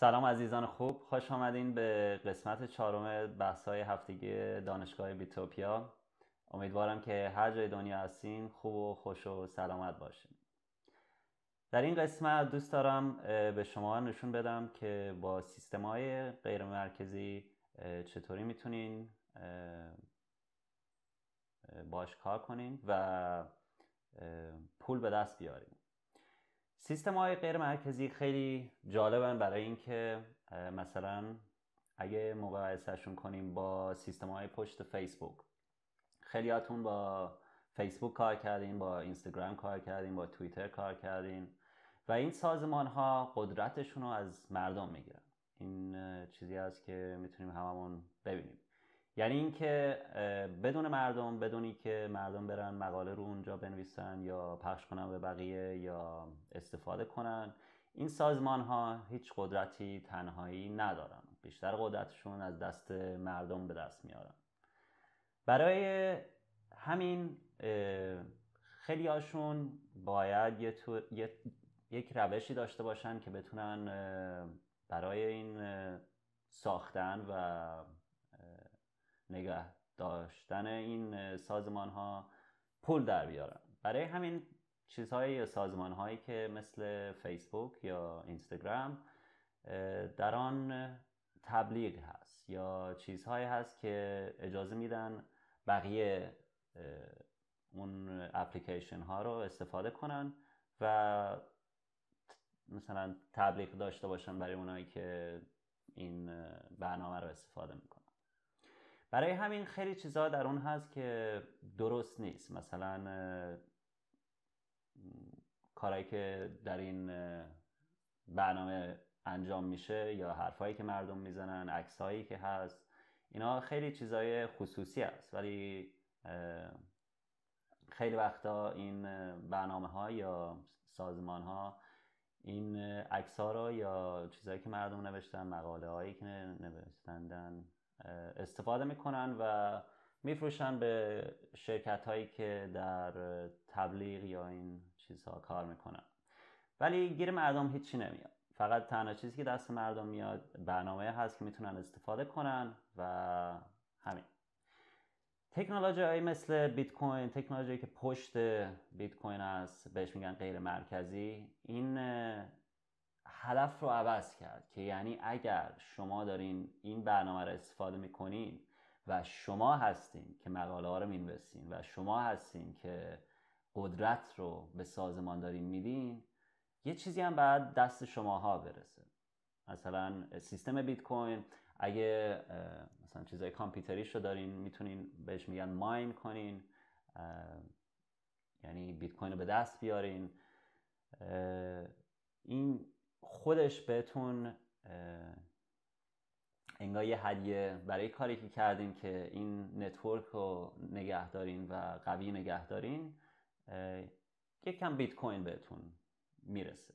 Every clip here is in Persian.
سلام عزیزان خوب خوش آمدین به قسمت چهارم بحث هفتگی دانشگاه بیتوپیا امیدوارم که هر جای دنیا هستین خوب و خوش و سلامت باشین در این قسمت دوست دارم به شما نشون بدم که با سیستم های غیر مرکزی چطوری میتونین باش کار کنین و پول به دست بیارین سیستم های غیر مرکزی خیلی جالبن برای اینکه مثلا اگه مقایسهشون کنیم با سیستم های پشت فیسبوک خیلیاتون با فیسبوک کار کردین با اینستاگرام کار کردین با توییتر کار کردین و این سازمان ها قدرتشون رو از مردم میگیرن این چیزی است که میتونیم هممون ببینیم یعنی اینکه بدون مردم بدونی که مردم برن مقاله رو اونجا بنویسن یا پخش کنن به بقیه یا استفاده کنن این سازمان ها هیچ قدرتی تنهایی ندارن بیشتر قدرتشون از دست مردم به دست میارن برای همین خیلی هاشون باید یه یه، یک روشی داشته باشن که بتونن برای این ساختن و نگه داشتن این سازمان ها پول در بیارن برای همین چیزهای سازمان هایی که مثل فیسبوک یا اینستاگرام در آن تبلیغ هست یا چیزهایی هست که اجازه میدن بقیه اون اپلیکیشن ها رو استفاده کنن و مثلا تبلیغ داشته باشن برای اونایی که این برنامه رو استفاده میکنن برای همین خیلی چیزها در اون هست که درست نیست مثلا کارهایی که در این برنامه انجام میشه یا حرفهایی که مردم میزنن عکسهایی که هست اینا خیلی چیزای خصوصی هست ولی خیلی وقتا این برنامه ها یا سازمان ها این عکس ها یا چیزهایی که مردم نوشتن مقاله هایی که نوشتندن استفاده میکنن و میفروشن به شرکت هایی که در تبلیغ یا این چیزها کار میکنن ولی گیر مردم هیچی نمیاد فقط تنها چیزی که دست مردم میاد برنامه هست که میتونن استفاده کنن و همین تکنولوژی های مثل بیت کوین تکنولوژی که پشت بیت کوین است بهش میگن غیر مرکزی این هدف رو عوض کرد که یعنی اگر شما دارین این برنامه رو استفاده میکنین و شما هستین که مقاله ها رو مینویسین و شما هستین که قدرت رو به سازمان دارین میدین یه چیزی هم بعد دست شماها برسه مثلا سیستم بیت کوین اگه مثلا چیزای کامپیوتری رو دارین میتونین بهش میگن ماین کنین یعنی بیت کوین رو به دست بیارین این خودش بهتون انگار یه هدیه برای کاری که کردین که این نتورک رو نگه دارین و قوی نگه دارین یک کم بیت کوین بهتون میرسه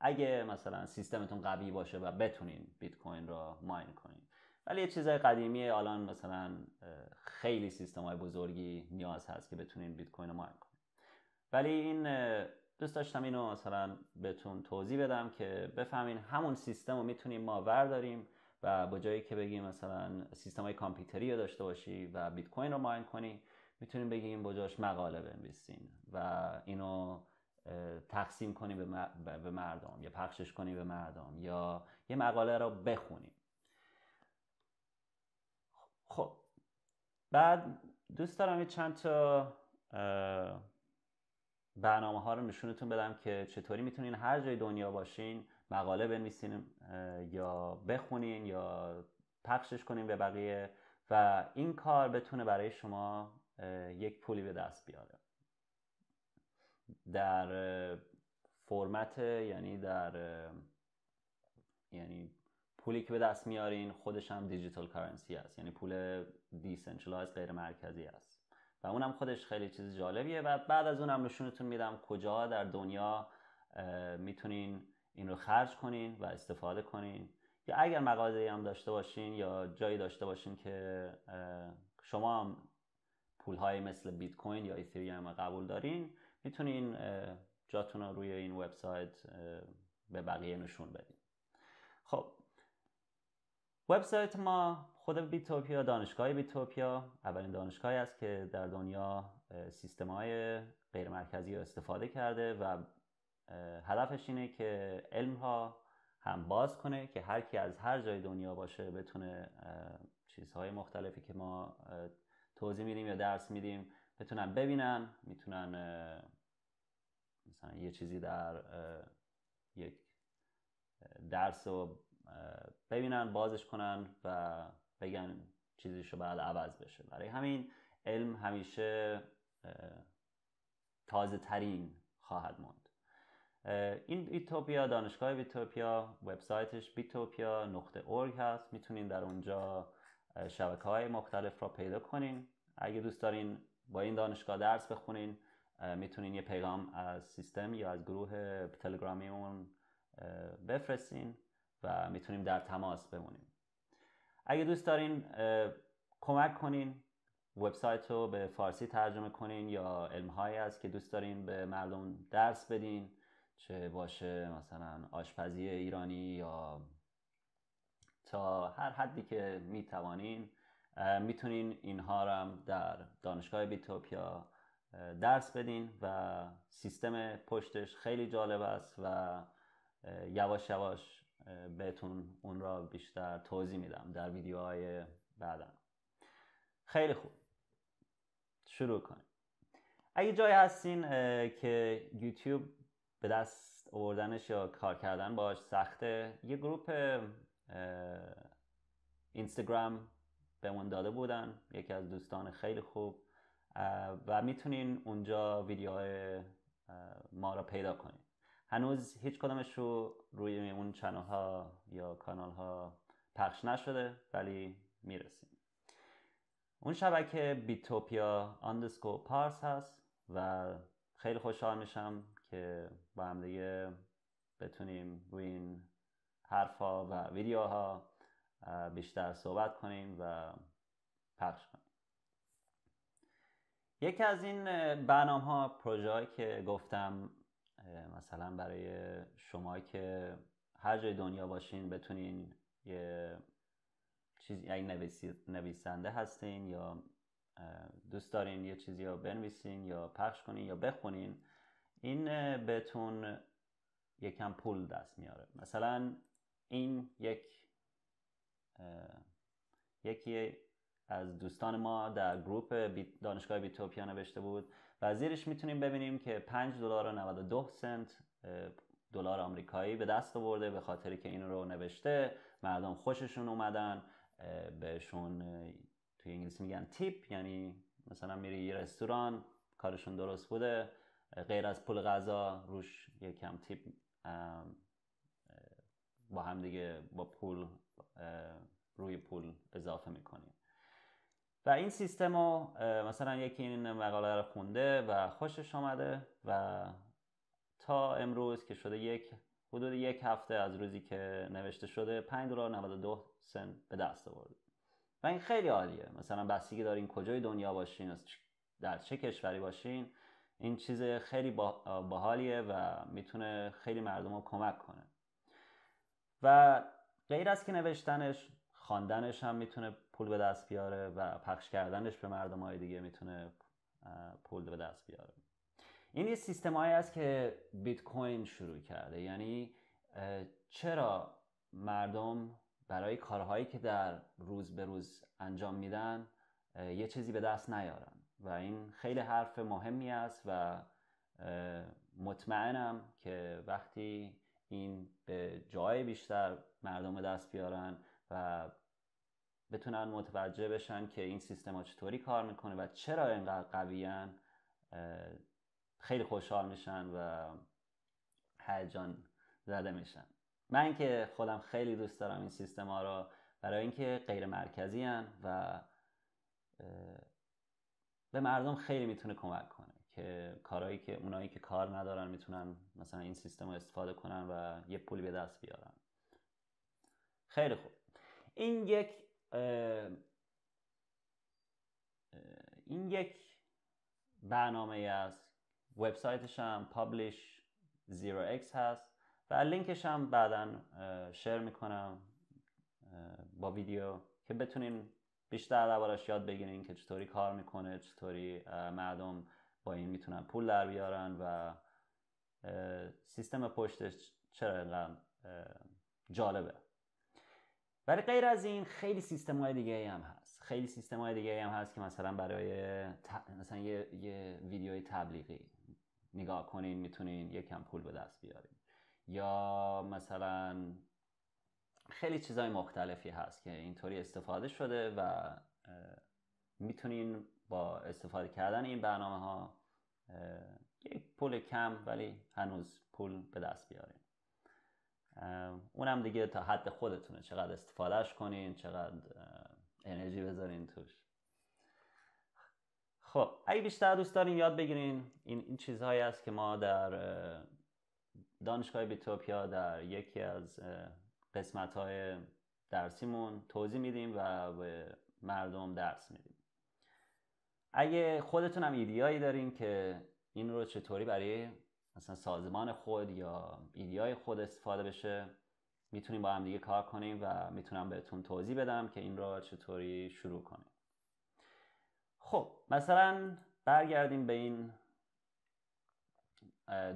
اگه مثلا سیستمتون قوی باشه و بتونین بیت کوین رو ماین کنین ولی یه چیزای قدیمی الان مثلا خیلی سیستم های بزرگی نیاز هست که بتونین بیت کوین رو ماین کنین ولی این دوست داشتم اینو مثلا بهتون توضیح بدم که بفهمین همون سیستم رو میتونیم ما ورداریم و با جایی که بگیم مثلا سیستم های کامپیوتری رو داشته باشی و بیت کوین رو ماین کنی میتونیم بگیم با مقاله بنویسین و اینو تقسیم کنیم به مردم یا پخشش کنی به مردم یا یه مقاله رو بخونیم خب بعد دوست دارم یه چند تا برنامه ها رو نشونتون بدم که چطوری میتونین هر جای دنیا باشین مقاله بنویسین یا بخونین یا پخشش کنین به بقیه و این کار بتونه برای شما یک پولی به دست بیاره در فرمت یعنی در یعنی پولی که به دست میارین خودش هم دیجیتال کارنسی است یعنی پول دیسنترالایز غیر مرکزی است و اونم خودش خیلی چیز جالبیه و بعد از اونم نشونتون میدم کجا در دنیا میتونین این رو خرج کنین و استفاده کنین یا اگر مغازه هم داشته باشین یا جایی داشته باشین که شما هم های مثل بیت کوین یا ایتریوم قبول دارین میتونین جاتون رو روی این وبسایت به بقیه نشون بدین خب وبسایت ما خود بیتوپیا دانشگاه بیتوپیا اولین دانشگاهی است که در دنیا سیستم های غیرمرکزی رو استفاده کرده و هدفش اینه که علم ها هم باز کنه که هر کی از هر جای دنیا باشه بتونه چیزهای مختلفی که ما توضیح میدیم یا درس میدیم بتونن ببینن میتونن مثلا یه چیزی در یک درس رو ببینن بازش کنن و چیزیشو باید عوض بشه برای همین علم همیشه تازه ترین خواهد موند این بیتوپیا دانشگاه بیتوپیا وبسایتش بیتوپیا نقطه ارگ هست میتونین در اونجا شبکه های مختلف را پیدا کنین اگه دوست دارین با این دانشگاه درس بخونین میتونین یه پیغام از سیستم یا از گروه تلگرامی اون بفرستین و میتونیم در تماس بمونیم اگه دوست دارین کمک کنین وبسایت رو به فارسی ترجمه کنین یا علمهایی هست که دوست دارین به مردم درس بدین چه باشه مثلا آشپزی ایرانی یا تا هر حدی که میتوانین میتونین اینها رو هم در دانشگاه بیتوپیا درس بدین و سیستم پشتش خیلی جالب است و یواش یواش بهتون اون را بیشتر توضیح میدم در ویدیوهای بعدم خیلی خوب شروع کنیم اگه جایی هستین که یوتیوب به دست آوردنش یا کار کردن باش سخته یه گروپ اینستاگرام بهمون داده بودن یکی از دوستان خیلی خوب و میتونین اونجا ویدیوهای ما را پیدا کنین هنوز هیچ کدومش رو روی اون چنل ها یا کانال ها پخش نشده ولی میرسیم اون شبکه بیتوپیا اندسکو پارس هست و خیلی خوشحال میشم که با هم دیگه بتونیم روی این ها و ویدیوها بیشتر صحبت کنیم و پخش کنیم یکی از این برنامه ها پروژه که گفتم مثلا برای شما که هر جای دنیا باشین بتونین یه چیزی نویسنده هستین یا دوست دارین یه چیزی رو بنویسین یا پخش کنین یا بخونین این بهتون یکم پول دست میاره مثلا این یک یکی از دوستان ما در گروپ دانشگاه بیتوپیا نوشته بود و زیرش میتونیم ببینیم که 5 دلار و 92 سنت دلار آمریکایی به دست آورده به خاطری که این رو نوشته مردم خوششون اومدن بهشون توی انگلیسی میگن تیپ یعنی مثلا میری یه رستوران کارشون درست بوده غیر از پول غذا روش یکم کم تیپ با هم دیگه با پول روی پول اضافه میکنیم و این سیستم رو مثلا یکی این مقاله رو خونده و خوشش آمده و تا امروز که شده یک حدود یک هفته از روزی که نوشته شده 5 دلار 92 سن به دست آورده و این خیلی عالیه مثلا بستگی دارین کجای دنیا باشین در چه کشوری باشین این چیز خیلی باحالیه و میتونه خیلی مردم رو کمک کنه و غیر از که نوشتنش خواندنش هم میتونه پول به دست بیاره و پخش کردنش به مردم های دیگه میتونه پول به دست بیاره این یه سیستم هایی است که بیت کوین شروع کرده یعنی چرا مردم برای کارهایی که در روز به روز انجام میدن یه چیزی به دست نیارن و این خیلی حرف مهمی است و مطمئنم که وقتی این به جای بیشتر مردم دست بیارن و بتونن متوجه بشن که این سیستم ها چطوری کار میکنه و چرا اینقدر قویان خیلی خوشحال میشن و هیجان زده میشن من که خودم خیلی دوست دارم این سیستم ها رو برای اینکه غیر مرکزی هن و به مردم خیلی میتونه کمک کنه که کارهایی که اونایی که کار ندارن میتونن مثلا این سیستم رو استفاده کنن و یه پولی به دست بیارن خیلی خوب این یک این یک برنامه ای است وبسایتش هم پابلش 0x هست و لینکش هم بعدا شیر میکنم با ویدیو که بتونین بیشتر دربارش یاد بگیرین که چطوری کار میکنه چطوری مردم با این میتونن پول در بیارن و سیستم پشتش چرا اینقدر جالبه ولی غیر از این خیلی سیستم های دیگه ای هم هست خیلی سیستم های دیگه ای هم هست که مثلا برای مثلا یه, یه ویدیوی تبلیغی نگاه کنین میتونین کم پول به دست بیارین یا مثلا خیلی چیزای مختلفی هست که اینطوری استفاده شده و میتونین با استفاده کردن این برنامه ها یک پول کم ولی هنوز پول به دست بیارین اونم دیگه تا حد خودتونه چقدر استفادهش کنین چقدر انرژی بذارین توش خب اگه بیشتر دوست دارین یاد بگیرین این, این چیزهایی است که ما در دانشگاه بیتوپیا در یکی از قسمت های درسیمون توضیح میدیم و به مردم درس میدیم اگه خودتون هم ایدیایی دارین که این رو چطوری برای مثلا سازمان خود یا ایدیای خود استفاده بشه میتونیم با هم دیگه کار کنیم و میتونم بهتون توضیح بدم که این را چطوری شروع کنیم خب مثلا برگردیم به این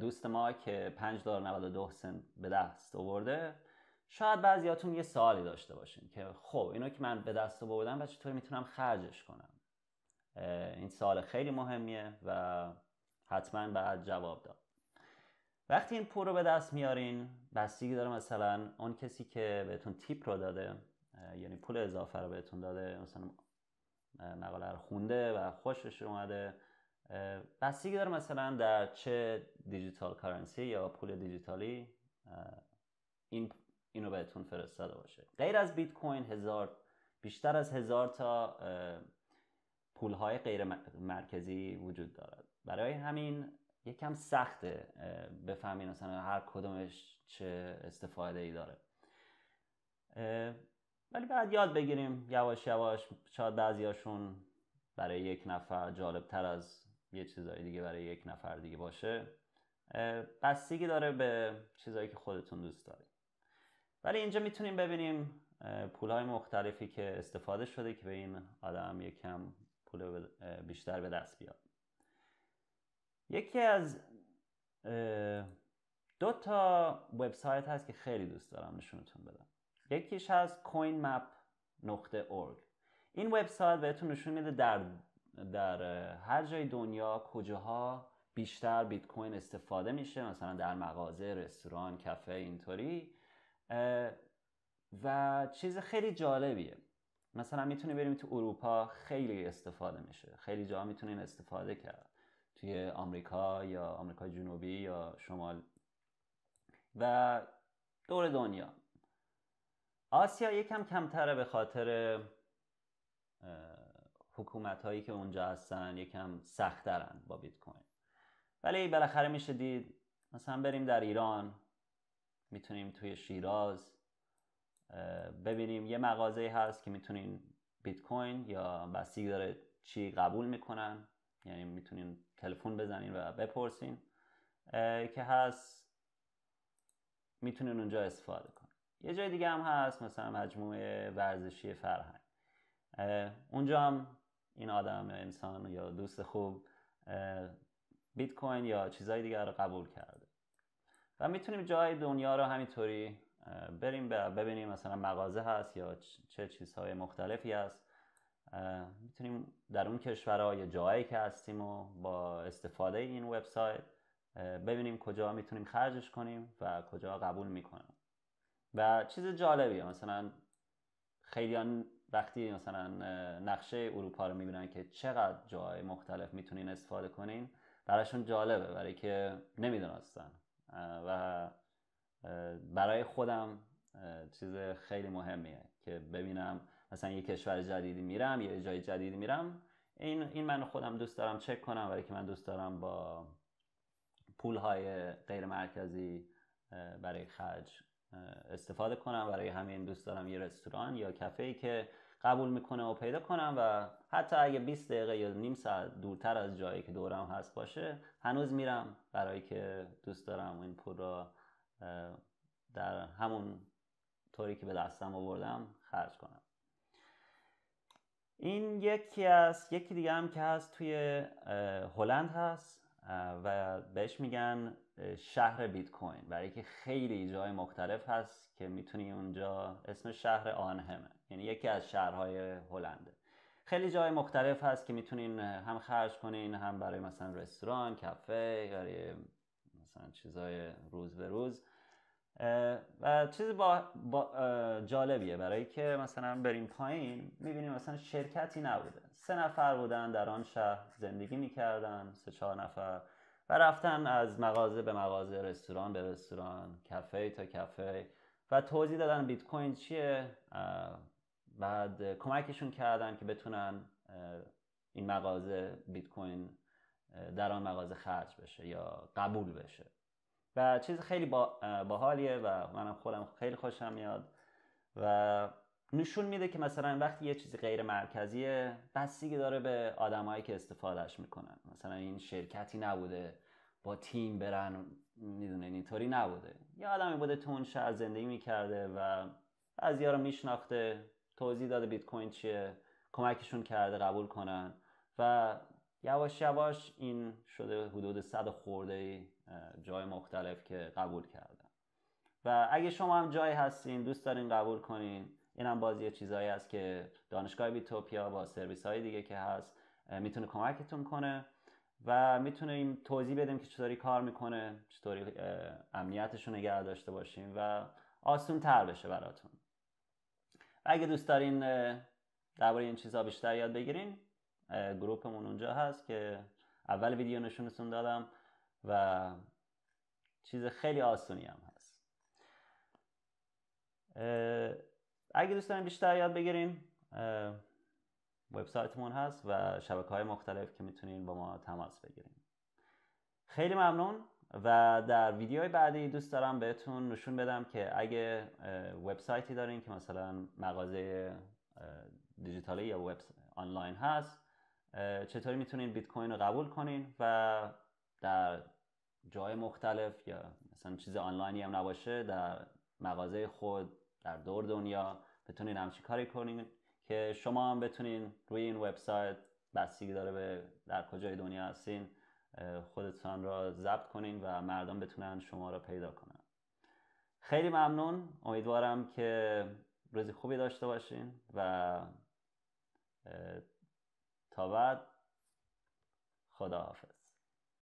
دوست ما که 5 دلار 92 سنت به دست آورده شاید بعضیاتون یه سوالی داشته باشین که خب اینو که من به دست آوردم و چطوری میتونم خرجش کنم این سال خیلی مهمیه و حتما باید جواب داد وقتی این پول رو به دست میارین بستگی داره مثلا اون کسی که بهتون تیپ رو داده یعنی پول اضافه رو بهتون داده مثلا مقاله رو خونده و خوشش اومده بستگی داره مثلا در چه دیجیتال کارنسی یا پول دیجیتالی این اینو بهتون فرستاده باشه غیر از بیت کوین هزار بیشتر از هزار تا های غیر مرکزی وجود دارد برای همین یکم سخته بفهمین مثلا هر کدومش چه استفاده ای داره ولی بعد یاد بگیریم یواش یواش شاید بعضیاشون برای یک نفر جالب تر از یه چیزایی دیگه برای یک نفر دیگه باشه بستگی داره به چیزایی که خودتون دوست دارید ولی اینجا میتونیم ببینیم پول های مختلفی که استفاده شده که به این آدم یکم پول بیشتر به دست بیاد یکی از دو تا وبسایت هست که خیلی دوست دارم نشونتون بدم یکیش از کوین مپ نقطه اورگ. این وبسایت بهتون نشون میده در در هر جای دنیا کجاها بیشتر بیت کوین استفاده میشه مثلا در مغازه رستوران کافه اینطوری و چیز خیلی جالبیه مثلا میتونی بریم تو اروپا خیلی استفاده میشه خیلی جا میتونین استفاده کرد توی آمریکا یا آمریکا جنوبی یا شمال و دور دنیا آسیا یکم کمتره به خاطر حکومت هایی که اونجا هستن یکم سخترن با بیت کوین ولی بالاخره میشه دید مثلا بریم در ایران میتونیم توی شیراز ببینیم یه مغازه هست که میتونین بیت کوین یا بسیگ داره چی قبول میکنن یعنی میتونین تلفن بزنین و بپرسین که هست میتونین اونجا استفاده کنیم. یه جای دیگه هم هست مثلا مجموعه ورزشی فرهنگ اونجا هم این آدم یا انسان یا دوست خوب بیت کوین یا چیزهای دیگر رو قبول کرده و میتونیم جای دنیا رو همینطوری بریم ببینیم مثلا مغازه هست یا چه چیزهای مختلفی هست میتونیم در اون کشورها یا جایی که هستیم و با استفاده این وبسایت ببینیم کجا میتونیم خرجش کنیم و کجا قبول میکنیم و چیز جالبیه مثلا خیلی وقتی مثلا نقشه اروپا رو میبینن که چقدر جای مختلف میتونین استفاده کنین براشون جالبه برای که نمیدونستن و برای خودم چیز خیلی مهمیه که ببینم مثلا یه کشور جدیدی میرم یا یه جای جدیدی میرم این این من خودم دوست دارم چک کنم برای که من دوست دارم با پول های غیر مرکزی برای خرج استفاده کنم برای همین دوست دارم یه رستوران یا کافه ای که قبول میکنه و پیدا کنم و حتی اگه 20 دقیقه یا نیم ساعت دورتر از جایی که دورم هست باشه هنوز میرم برای که دوست دارم این پول را در همون طوری که به دستم آوردم خرج کنم این یکی از یکی دیگه هم که هست توی هلند هست و بهش میگن شهر بیت کوین برای که خیلی جای مختلف هست که میتونی اونجا اسم شهر آنهمه یعنی یکی از شهرهای هلنده خیلی جای مختلف هست که میتونین هم خرج کنین هم برای مثلا رستوران کافه برای مثلا چیزای روز به روز و چیز با, جالبیه برای که مثلا بریم پایین میبینیم مثلا شرکتی نبوده سه نفر بودن در آن شهر زندگی میکردن سه چهار نفر و رفتن از مغازه به مغازه رستوران به رستوران کافه تا کافه و توضیح دادن بیت کوین چیه بعد کمکشون کردن که بتونن این مغازه بیت کوین در آن مغازه خرج بشه یا قبول بشه و چیز خیلی با... باحالیه و منم خودم خیلی خوشم میاد و نشون میده که مثلا وقتی یه چیزی غیر مرکزیه بستگی داره به آدمایی که استفادهش میکنن مثلا این شرکتی نبوده با تیم برن میدونه اینطوری نبوده یه آدمی بوده تو اون شهر زندگی میکرده و از رو میشناخته توضیح داده بیت کوین چیه کمکشون کرده قبول کنن و یواش یواش این شده حدود صد خورده جای مختلف که قبول کردن و اگه شما هم جایی هستین دوست دارین قبول کنین این هم بازی یه چیزایی هست که دانشگاه بیتوپیا با سرویس های دیگه که هست میتونه کمکتون کنه و میتونیم توضیح بدیم که چطوری کار میکنه چطوری امنیتش رو نگه داشته باشیم و آسون تر بشه براتون و اگه دوست دارین درباره این چیزها بیشتر یاد بگیرین گروپمون اونجا هست که اول ویدیو نشونتون دادم و چیز خیلی آسونی هم هست اگه دوست دارین بیشتر یاد بگیرین وبسایتمون هست و شبکه های مختلف که میتونین با ما تماس بگیرین خیلی ممنون و در ویدیوهای بعدی دوست دارم بهتون نشون بدم که اگه وبسایتی دارین که مثلا مغازه دیجیتالی یا وب آنلاین هست چطوری میتونین بیت کوین رو قبول کنین و در جای مختلف یا مثلا چیز آنلاینی هم نباشه در مغازه خود در دور دنیا بتونین همچی کاری کنین که شما هم بتونین روی این وبسایت بستگی داره به در کجای دنیا هستین خودتان را ضبط کنین و مردم بتونن شما را پیدا کنن خیلی ممنون امیدوارم که روزی خوبی داشته باشین و تا بعد خداحافظ